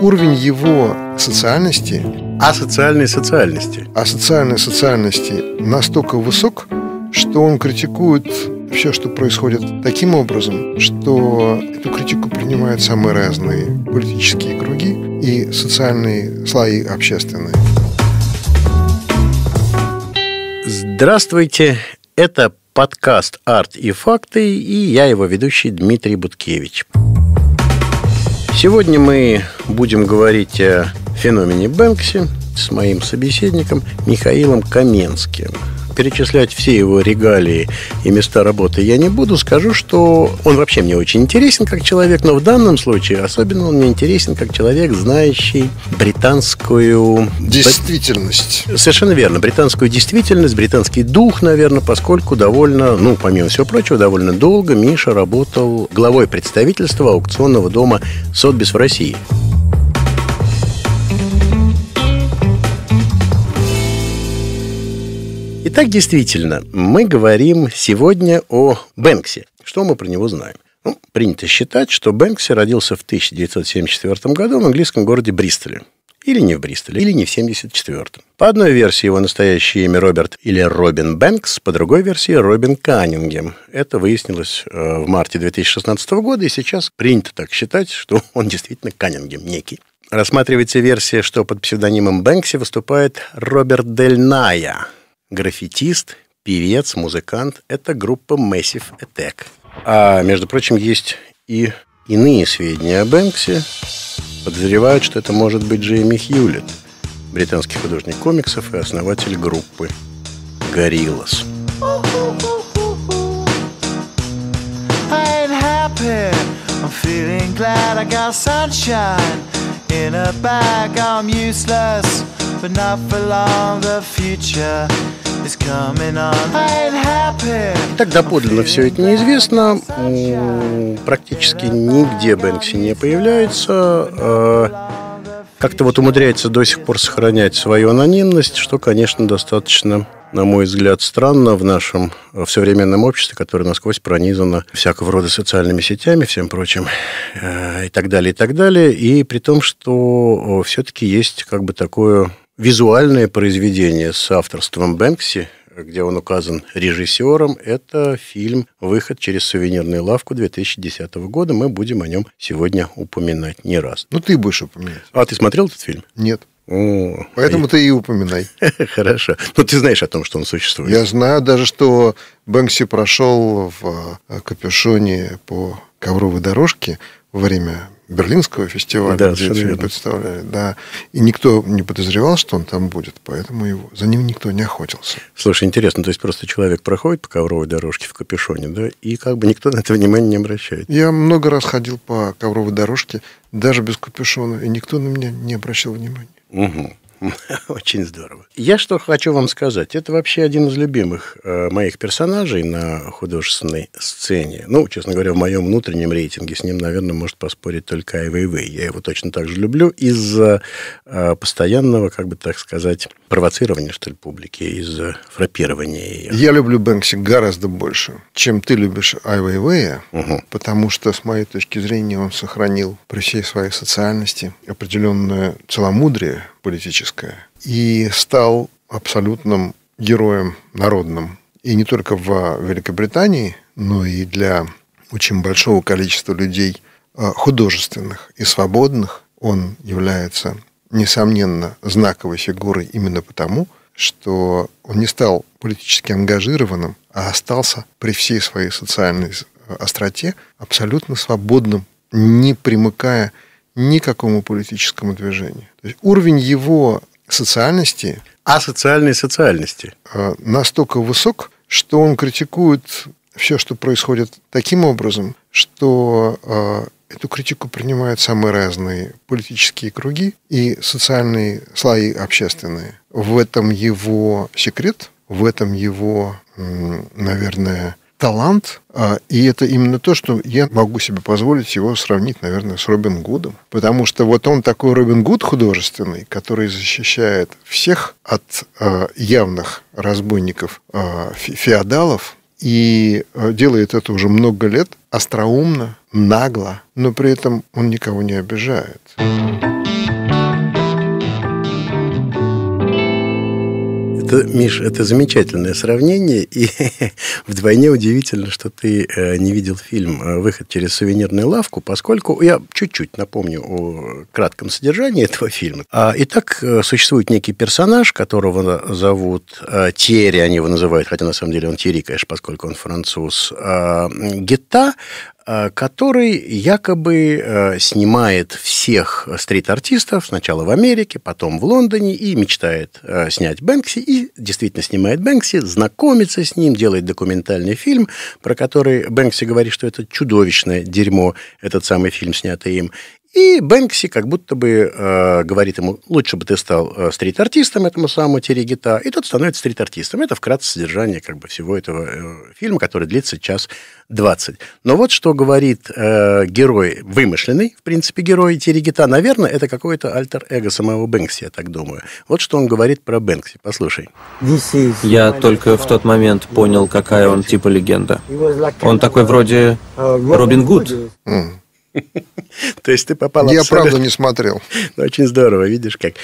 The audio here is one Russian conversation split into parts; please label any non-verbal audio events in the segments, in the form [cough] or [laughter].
уровень его социальности... А социальной социальности. А социальной социальности настолько высок, что он критикует все, что происходит таким образом, что эту критику принимают самые разные политические круги и социальные слои общественные. Здравствуйте, это подкаст «Арт и факты» и я его ведущий Дмитрий Буткевич. Сегодня мы будем говорить о феномене Бэнкси, с моим собеседником Михаилом Каменским. Перечислять все его регалии и места работы я не буду. Скажу, что он вообще мне очень интересен как человек, но в данном случае особенно он мне интересен как человек, знающий британскую... Действительность. Совершенно верно. Британскую действительность, британский дух, наверное, поскольку довольно, ну, помимо всего прочего, довольно долго Миша работал главой представительства аукционного дома «Сотбис» в России. Итак, действительно, мы говорим сегодня о Бэнксе. Что мы про него знаем? Ну, принято считать, что Бэнкси родился в 1974 году в английском городе Бристоле. Или не в Бристоле, или не в 74-м. По одной версии его настоящее имя Роберт или Робин Бэнкс, по другой версии Робин Каннингем. Это выяснилось э, в марте 2016 года, и сейчас принято так считать, что [laughs] он действительно Каннингем некий. Рассматривается версия, что под псевдонимом Бэнкси выступает Роберт Дель Ная – Граффитист, певец, музыкант — это группа Massive Attack. А, между прочим, есть и иные сведения о Бэнксе. Подозревают, что это может быть Джейми Хьюлетт, британский художник комиксов и основатель группы «Гориллас». I'm feeling glad I got sunshine in a bag. I'm useless but not for long. The future Итак, доподлинно все это неизвестно. Практически нигде Бэнкси не появляется. А, как-то вот умудряется до сих пор сохранять свою анонимность, что, конечно, достаточно на мой взгляд, странно в нашем в современном обществе, которое насквозь пронизано всякого рода социальными сетями, всем прочим, э, и так далее, и так далее. И при том, что все-таки есть как бы такое визуальное произведение с авторством Бэнкси, где он указан режиссером, это фильм «Выход через сувенирную лавку» 2010 года. Мы будем о нем сегодня упоминать не раз. Ну, ты будешь упоминать. А ты смотрел этот фильм? Нет. О, Поэтому а ты и упоминай. [laughs] Хорошо. Но ну, ты знаешь о том, что он существует. Я знаю даже, что Бэнкси прошел в э, капюшоне по ковровой дорожке во время Берлинского фестиваля, да, где фильм представляли, да. И никто не подозревал, что он там будет, поэтому его, за ним никто не охотился. Слушай, интересно, то есть просто человек проходит по ковровой дорожке в капюшоне, да, и как бы никто [laughs] на это внимание не обращает. Я много раз ходил по ковровой дорожке, даже без капюшона, и никто на меня не обращал внимания. Угу. [laughs] Очень здорово. Я что хочу вам сказать. Это вообще один из любимых э, моих персонажей на художественной сцене. Ну, честно говоря, в моем внутреннем рейтинге с ним, наверное, может поспорить только Айвейвей. Я его точно так же люблю из-за э, постоянного, как бы так сказать, провоцирования, что ли, публики, из-за фрапирования ее. Я люблю Бэнкси гораздо больше, чем ты любишь Айвейвея, угу. потому что, с моей точки зрения, он сохранил при всей своей социальности определенное целомудрие, политическое. И стал абсолютным героем народным. И не только в Великобритании, но и для очень большого количества людей э, художественных и свободных он является, несомненно, знаковой фигурой именно потому, что он не стал политически ангажированным, а остался при всей своей социальной э, остроте абсолютно свободным, не примыкая никакому политическому движению. То есть уровень его социальности... А социальной социальности? Э, настолько высок, что он критикует все, что происходит таким образом, что э, эту критику принимают самые разные политические круги и социальные слои общественные. В этом его секрет, в этом его, наверное, талант, а, и это именно то, что я могу себе позволить его сравнить, наверное, с Робин Гудом. Потому что вот он такой Робин Гуд художественный, который защищает всех от а, явных разбойников а, феодалов, и делает это уже много лет, остроумно, нагло, но при этом он никого не обижает. Это, Миш, это замечательное сравнение, и [laughs] вдвойне удивительно, что ты э, не видел фильм э, «Выход через сувенирную лавку», поскольку я чуть-чуть напомню о кратком содержании этого фильма. А, итак, э, существует некий персонаж, которого зовут Терри, они его называют, хотя на самом деле он Терри, конечно, поскольку он француз, а, Гетта, Э, который якобы э, снимает всех стрит-артистов сначала в Америке, потом в Лондоне и мечтает э, снять Бэнкси, и действительно снимает Бэнкси, знакомится с ним, делает документальный фильм, про который Бэнкси говорит, что это чудовищное дерьмо, этот самый фильм, снятый им. И Бэнкси как будто бы э, говорит ему, лучше бы ты стал э, стрит-артистом этому самому Терри Гита и тот становится стрит-артистом. Это вкратце содержание как бы всего этого э, фильма, который длится час двадцать. Но вот что говорит э, герой, вымышленный, в принципе, герой Терри Гита наверное, это какое-то альтер-эго самого Бэнкси, я так думаю. Вот что он говорит про Бэнкси, послушай. Я только в тот момент понял, какая он типа легенда. Он такой вроде Робин Гуд. Mm. [laughs] То есть ты попал Я правда не смотрел. [laughs] Ну, очень здорово, видишь как.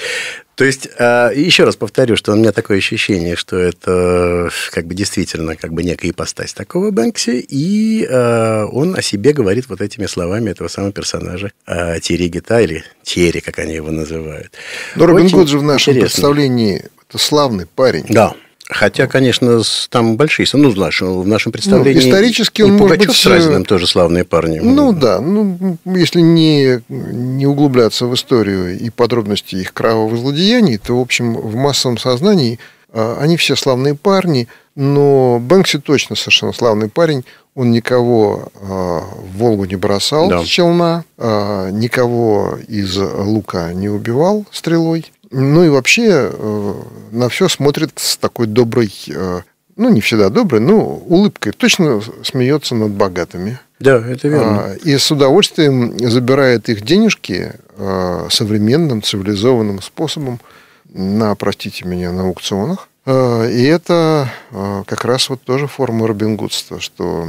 То есть, а, еще раз повторю, что у меня такое ощущение, что это как бы действительно как бы некая ипостась такого Бэнкси, и а, он о себе говорит вот этими словами этого самого персонажа а, Терри Гита, или Терри, как они его называют. Но ну, Робин Гуд же в нашем представлении это славный парень. Да, Хотя, конечно, там большие, ну, знаешь, в нашем ну, представлении... Ну, исторически он, может быть... с э, Разиным тоже славные парни. Ну, да. Ну, если не, не углубляться в историю и подробности их кровавых злодеяний, то, в общем, в массовом сознании а, они все славные парни, но Бэнкси точно совершенно славный парень. Он никого а, в Волгу не бросал да. с челна, а, никого из лука не убивал стрелой. Ну и вообще э, на все смотрит с такой доброй, э, ну не всегда доброй, но улыбкой. Точно смеется над богатыми. Да, это а, верно. И с удовольствием забирает их денежки э, современным, цивилизованным способом на, простите меня, на аукционах. И это как раз вот тоже форма робингудства, что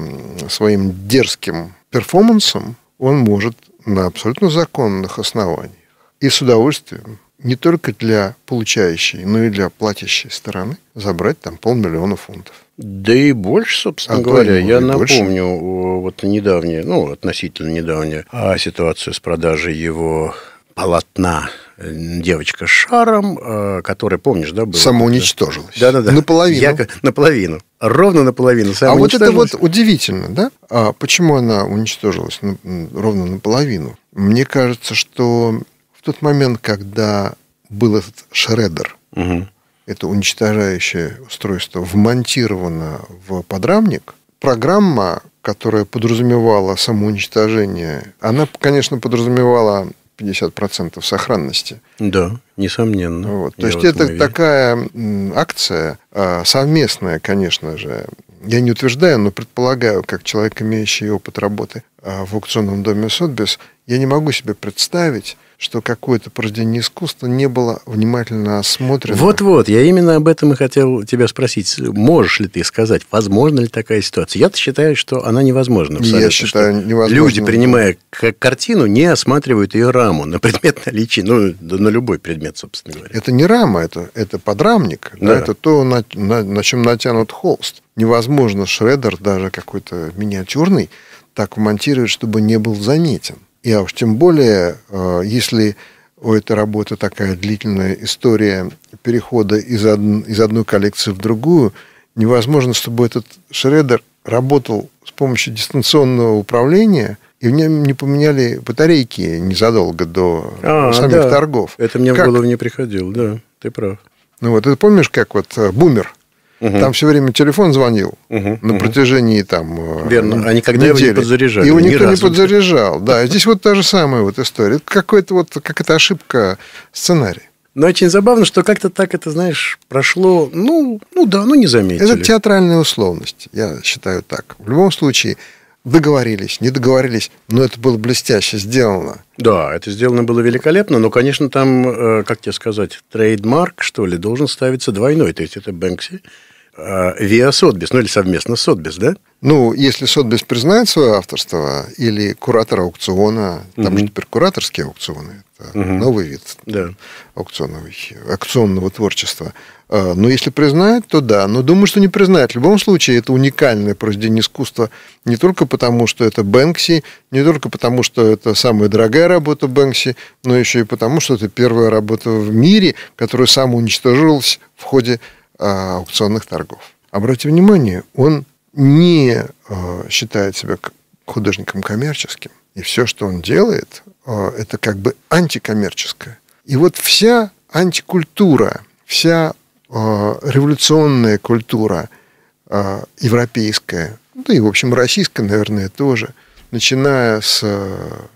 своим дерзким перформансом он может на абсолютно законных основаниях и с удовольствием не только для получающей, но и для платящей стороны забрать там полмиллиона фунтов. Да и больше, собственно а говоря. Я напомню, больше. Э, вот недавнее, ну, относительно недавнее, а ситуацию с продажей его полотна э, девочка с шаром, э, которая, помнишь, да, была? Самоуничтожилась. Да-да-да. Наполовину. Я, наполовину. Ровно наполовину А вот это вот удивительно, да? А почему она уничтожилась ровно наполовину? Мне кажется, что тот момент, когда был этот шредер, угу. это уничтожающее устройство, вмонтировано в подрамник, программа, которая подразумевала самоуничтожение, она, конечно, подразумевала 50% сохранности. Да, несомненно. Вот. То есть, это уверен. такая акция, а, совместная, конечно же. Я не утверждаю, но предполагаю, как человек, имеющий опыт работы а, в аукционном доме Сотбис, я не могу себе представить, что какое-то произведение искусства не было внимательно осмотрено. Вот-вот, я именно об этом и хотел тебя спросить. Можешь ли ты сказать, возможна ли такая ситуация? Я-то считаю, что она невозможна. я считаю, невозможно. Люди, принимая картину, не осматривают ее раму на предмет наличия, ну, на любой предмет, собственно говоря. Это не рама, это, это подрамник, да. Да, это то, на, на, на чем натянут холст. Невозможно шредер, даже какой-то миниатюрный, так вмонтировать, чтобы не был заметен. И уж тем более, э, если у этой работы такая длительная история перехода из, од... из одной коллекции в другую, невозможно, чтобы этот шредер работал с помощью дистанционного управления, и в нем не поменяли батарейки незадолго до а, самих да. торгов. Это мне как... в голову не приходило, да, ты прав. Ну вот, это помнишь, как вот э, бумер Угу. Там все время телефон звонил угу, на протяжении там Верно, а э, никогда недели. его не подзаряжали. Его никто не, не подзаряжал, да. [laughs] Здесь вот та же самая вот история. Это какая-то вот какая-то ошибка сценария. Но очень забавно, что как-то так это, знаешь, прошло, ну, ну да, ну не заметили. Это театральная условность, я считаю так. В любом случае, договорились, не договорились, но это было блестяще сделано. Да, это сделано было великолепно, но, конечно, там, э, как тебе сказать, трейдмарк, что ли, должен ставиться двойной. То есть это Бэнкси, Виа э, Сотбис, ну или совместно с Сотбис, да? Ну, если Сотбис признает свое авторство, или куратор аукциона, угу. там же теперь кураторские аукционы, это угу. новый вид да. аукционного, аукционного творчества. Э, но если признает, то да. Но думаю, что не признает. В любом случае, это уникальное произведение искусства не только потому, что это Бэнкси, не только потому, что это самая дорогая работа Бэнкси, но еще и потому, что это первая работа в мире, которая самоуничтожилась в ходе Э, аукционных торгов. Обратите внимание, он не э, считает себя художником коммерческим, и все, что он делает, э, это как бы антикоммерческое. И вот вся антикультура, вся революционная культура европейская, да и, в общем, российская, наверное, тоже, начиная с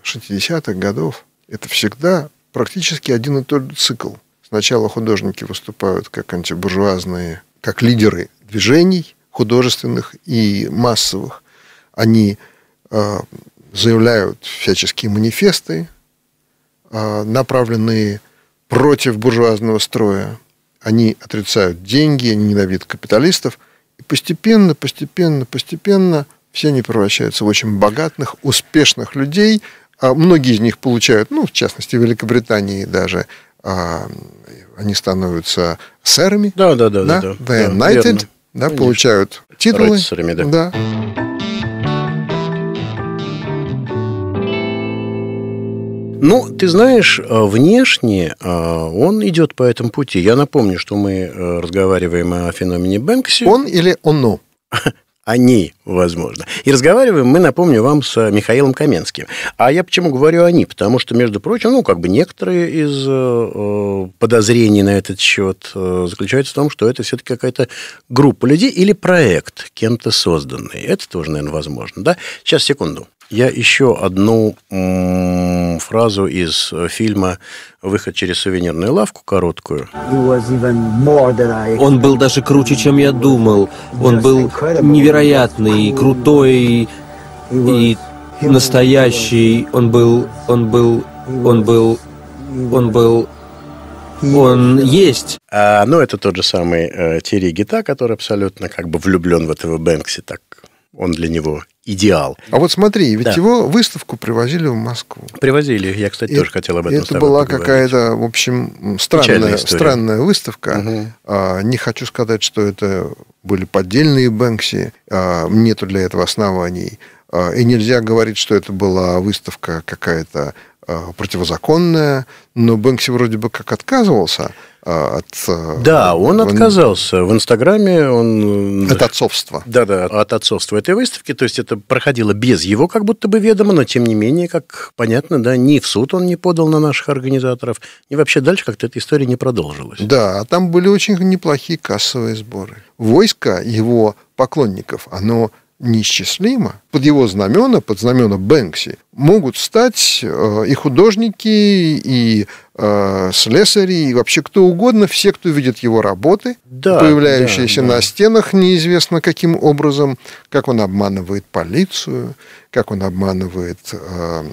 60-х годов, это всегда практически один и тот же цикл. Сначала художники выступают как антибуржуазные, как лидеры движений художественных и массовых. Они э, заявляют всяческие манифесты, э, направленные против буржуазного строя. Они отрицают деньги, они ненавидят капиталистов. И постепенно, постепенно, постепенно все они превращаются в очень богатых, успешных людей. А многие из них получают, ну, в частности, в Великобритании даже, а, они становятся сэрами. Да, да, да. Да, да, да. They да, да, получают титулы. Рыцарями, да. да. Ну, ты знаешь, э, внешне э, он идет по этому пути. Я напомню, что мы э, разговариваем о феномене Бэнкси. Он или оно? [laughs] они, возможно. И разговариваем мы, напомню вам, с Михаилом Каменским. А я почему говорю они? Потому что, между прочим, ну, как бы некоторые из э, э, подозрений на этот счет э, заключаются в том, что это все-таки какая-то группа людей или проект, кем-то созданный. Это тоже, наверное, возможно, да? Сейчас, секунду. Я еще одну м, фразу из э, фильма «Выход через сувенирную лавку» короткую. Он был даже круче, чем я думал. Он был невероятный, крутой и настоящий. Он был, он был, он был, он был, он есть. А, ну, это тот же самый э, Терри Гита, который абсолютно как бы влюблен в этого Бэнкси, так он для него идеал. А вот смотри, ведь да. его выставку привозили в Москву. Привозили, я, кстати, и, тоже хотел об этом сказать. Это была какая-то, в общем, странная, странная выставка. Угу. А, не хочу сказать, что это были поддельные Бэнкси, а, нету для этого оснований. А, и нельзя говорить, что это была выставка какая-то а, противозаконная, но Бэнкси вроде бы как отказывался а, от... Да, он отказался. В Инстаграме он... От отцовства. Да-да, от отцовства этой выставки. То есть это проходило без его как будто бы ведома, но тем не менее, как понятно, да, ни в суд он не подал на наших организаторов, и вообще дальше как-то эта история не продолжилась. Да, а там были очень неплохие кассовые сборы. Войско его поклонников, оно неисчислимо. Под его знамена, под знамена Бэнкси, могут стать э, и художники, и э, слесари, и вообще кто угодно, все, кто видит его работы, да, появляющиеся да, да. на стенах, неизвестно каким образом, как он обманывает полицию, как он обманывает э,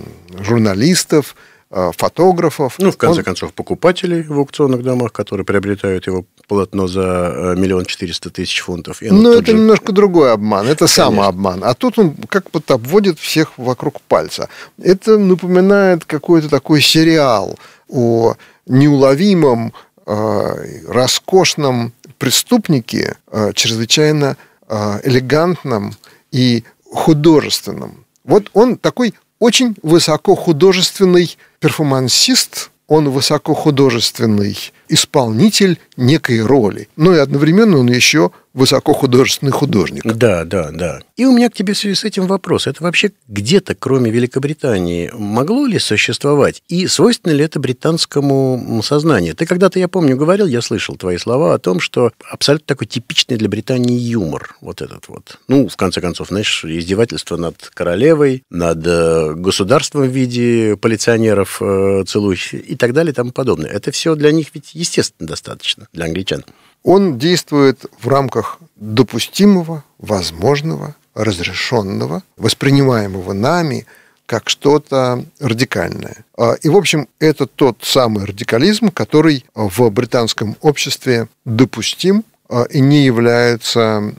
журналистов, Э, фотографов. Ну, в конце он... концов, покупателей в аукционных домах, которые приобретают его полотно за э, миллион четыреста тысяч фунтов. Ну, это же... немножко другой обман, это Конечно. самообман. А тут он как бы обводит всех вокруг пальца. Это напоминает какой-то такой сериал о неуловимом, э, роскошном преступнике, э, чрезвычайно э, элегантном и художественном. Вот он такой очень высокохудожественный перформансист, он высокохудожественный исполнитель некой роли. Но ну и одновременно он еще высокохудожественный художник. Да, да, да. И у меня к тебе в связи с этим вопрос. Это вообще где-то, кроме Великобритании, могло ли существовать? И свойственно ли это британскому сознанию? Ты когда-то, я помню, говорил, я слышал твои слова о том, что абсолютно такой типичный для Британии юмор вот этот вот. Ну, в конце концов, знаешь, издевательство над королевой, над э, государством в виде полиционеров э, целующих и так далее и тому подобное. Это все для них ведь естественно, достаточно для англичан. Он действует в рамках допустимого, возможного, разрешенного, воспринимаемого нами как что-то радикальное. А, и, в общем, это тот самый радикализм, который в британском обществе допустим, а, и не является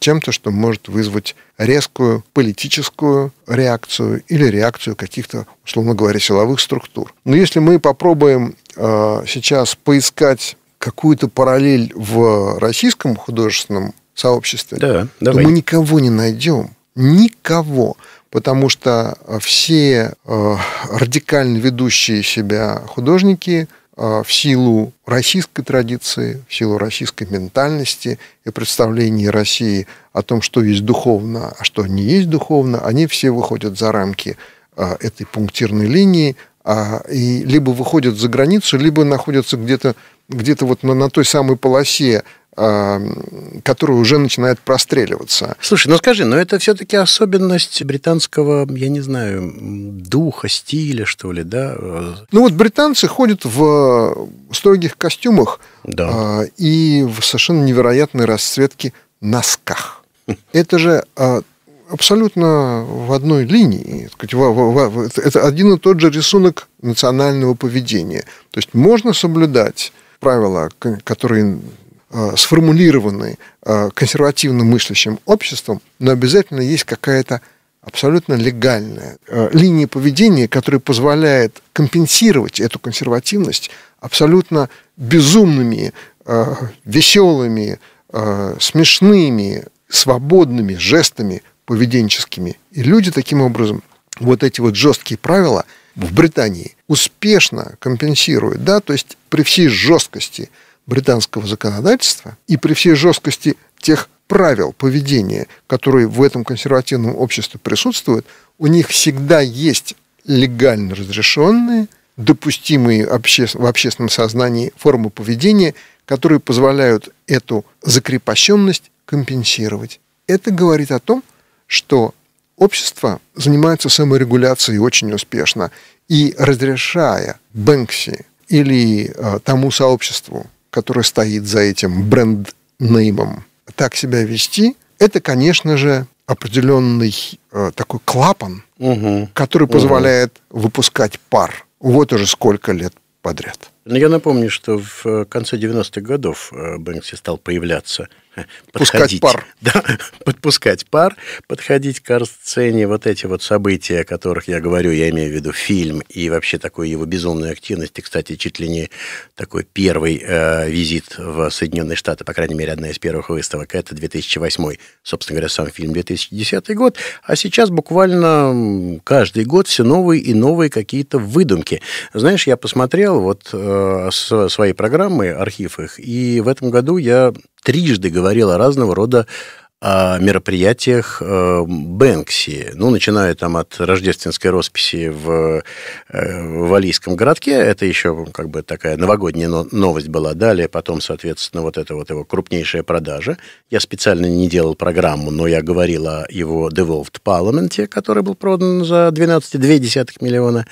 чем-то, что может вызвать резкую политическую реакцию или реакцию каких-то, условно говоря, силовых структур. Но если мы попробуем а, сейчас поискать какую-то параллель в российском художественном сообществе, да, давай. то мы никого не найдем. Никого. Потому что все а, радикально ведущие себя художники Э, в силу российской традиции, в силу российской ментальности и представления России о том, что есть духовно, а что не есть духовно, они все выходят за рамки э, этой пунктирной линии, а, и либо выходят за границу, либо находятся где-то где, -то, вот на, на той самой полосе Эм, который уже начинает простреливаться. Слушай, ну скажи, но это все-таки особенность британского, я не знаю, духа, стиля, что ли, да? Ну вот британцы ходят в э, строгих костюмах да. Э, и в совершенно невероятной расцветке носках. Это же э, абсолютно в одной линии. Это один и тот же рисунок национального поведения. То есть можно соблюдать правила, которые Э, сформулированы э, консервативно мыслящим обществом, но обязательно есть какая-то абсолютно легальная э, линия поведения, которая позволяет компенсировать эту консервативность абсолютно безумными, веселыми, смешными, свободными жестами поведенческими. И люди таким образом вот эти вот жесткие правила в Британии успешно компенсируют, да, то есть при всей жесткости – британского законодательства и при всей жесткости тех правил поведения, которые в этом консервативном обществе присутствуют, у них всегда есть легально разрешенные, допустимые обще... в общественном сознании формы поведения, которые позволяют эту закрепощенность компенсировать. Это говорит о том, что общество занимается саморегуляцией очень успешно и разрешая Бэнкси или э, тому сообществу, который стоит за этим бренд-неймом, так себя вести, это, конечно же, определенный э, такой клапан, угу. который позволяет угу. выпускать пар. Вот уже сколько лет подряд. Но ну, я напомню, что в э, конце 90-х годов э, Бэнкси стал появляться – подходить. Пускать пар. [laughs] Да, подпускать пар, подходить к сцене. Вот эти вот события, о которых я говорю, я имею в виду фильм и вообще такую его безумную активность. И, кстати, чуть ли не такой первый э, визит в Соединенные Штаты, по крайней мере, одна из первых выставок, это 2008, собственно говоря, сам фильм 2010 год. А сейчас буквально каждый год все новые и новые какие-то выдумки. Знаешь, я посмотрел вот э, свои программы, архив их, и в этом году я трижды говорил о разного рода о мероприятиях э, Бэнкси, ну, начиная там от рождественской росписи в э, Валийском городке, это еще как бы такая новогодняя новость была, далее потом, соответственно, вот это вот его крупнейшая продажа. Я специально не делал программу, но я говорил о его Devolved Parliament, который был продан за 12,2 миллиона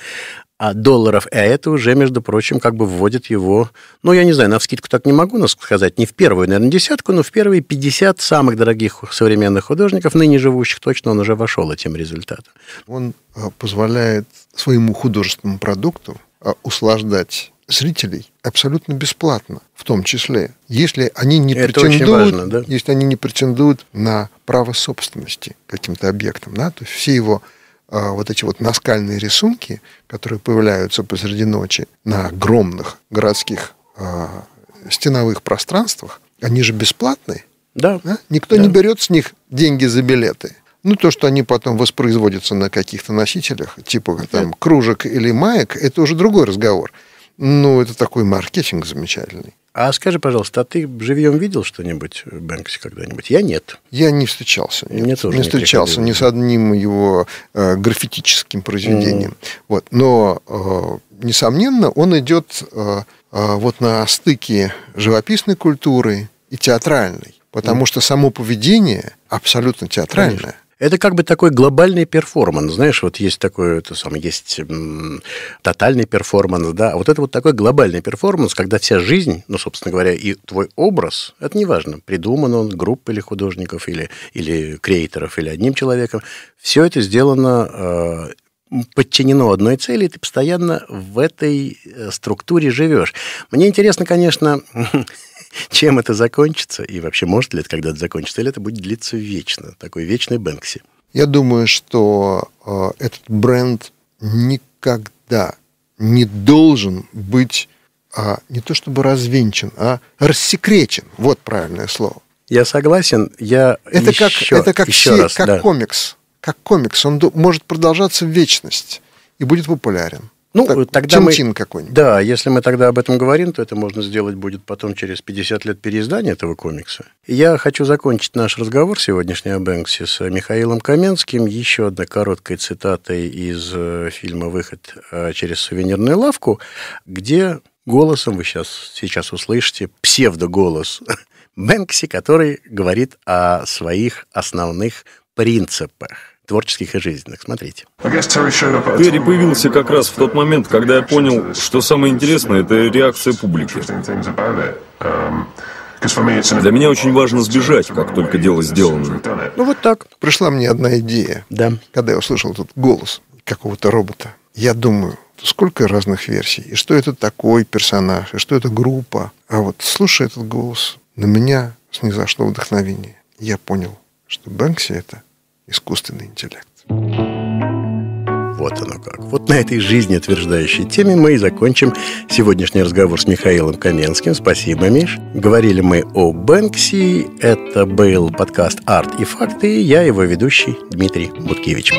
а долларов, а это уже, между прочим, как бы вводит его, ну, я не знаю, на вскидку так не могу сказать, не в первую, наверное, десятку, но в первые 50 самых дорогих современных художников, ныне живущих точно, он уже вошел этим результатом. Он а, позволяет своему художественному продукту а, услаждать зрителей абсолютно бесплатно, в том числе, если они не претендуют, важно, да? если они не претендуют на право собственности каким-то объектом, да, то есть все его а, вот эти вот наскальные рисунки, которые появляются посреди ночи на огромных городских а, стеновых пространствах, они же бесплатные. Да. да? Никто да. не берет с них деньги за билеты. Ну, то, что они потом воспроизводятся на каких-то носителях, типа там кружек или маек, это уже другой разговор. Ну, это такой маркетинг замечательный. А скажи, пожалуйста, а ты живьем видел что-нибудь Бэнкси когда-нибудь? Я нет. Я не встречался. Нет, Мне тоже не встречался ни с одним его э, графитическим произведением. Mm. Вот. Но, э, несомненно, он идет э, э, вот на стыке живописной культуры и театральной. Потому mm. что само поведение абсолютно театральное. Конечно. Это как бы такой глобальный перформанс. Знаешь, вот есть такой, это сам, есть м, тотальный перформанс, да. А вот это вот такой глобальный перформанс, когда вся жизнь, ну, собственно говоря, и твой образ, это неважно, придуман он группой или художников, или, или креаторов, или одним человеком, все это сделано э, подчинено одной цели, и ты постоянно в этой э, структуре живешь. Мне интересно, конечно, [laughs] [laughs] чем это закончится, и вообще может ли это когда-то закончиться, или это будет длиться вечно, такой вечный Бэнкси? Я думаю, что э, этот бренд никогда не должен быть а, не то чтобы развенчан, а рассекречен. Вот правильное слово. Я согласен. Я это еще, как это как, еще все, раз, как да. комикс, как комикс. Он может продолжаться в вечность и будет популярен. Ну, так, тогда мы... какой-нибудь. Да, если мы тогда об этом говорим, то это можно сделать будет потом через 50 лет переиздания этого комикса. Я хочу закончить наш разговор сегодняшний о Бэнксе с Михаилом Каменским еще одной короткой цитатой из э, фильма «Выход э, через сувенирную лавку», где голосом вы сейчас, сейчас услышите псевдоголос Бэнкси, [laughs] который говорит о своих основных принципах творческих и жизненных. Смотрите. Терри появился как раз в тот момент, когда я понял, что самое интересное – это реакция публики. Um, Для меня очень важно сбежать, как только дело сделано. Ну вот так. Пришла мне одна идея. Да. Когда я услышал этот голос какого-то робота, я думаю, сколько разных версий, и что это такой персонаж, и что это группа. А вот слушая этот голос, на меня снизошло вдохновение. Я понял, что Бэнкси – это искусственный интеллект. Вот оно как. Вот на этой жизнеутверждающей теме мы и закончим сегодняшний разговор с Михаилом Каменским. Спасибо, Миш. Говорили мы о Бэнкси. Это был подкаст «Арт и факты». Я его ведущий Дмитрий Буткевич.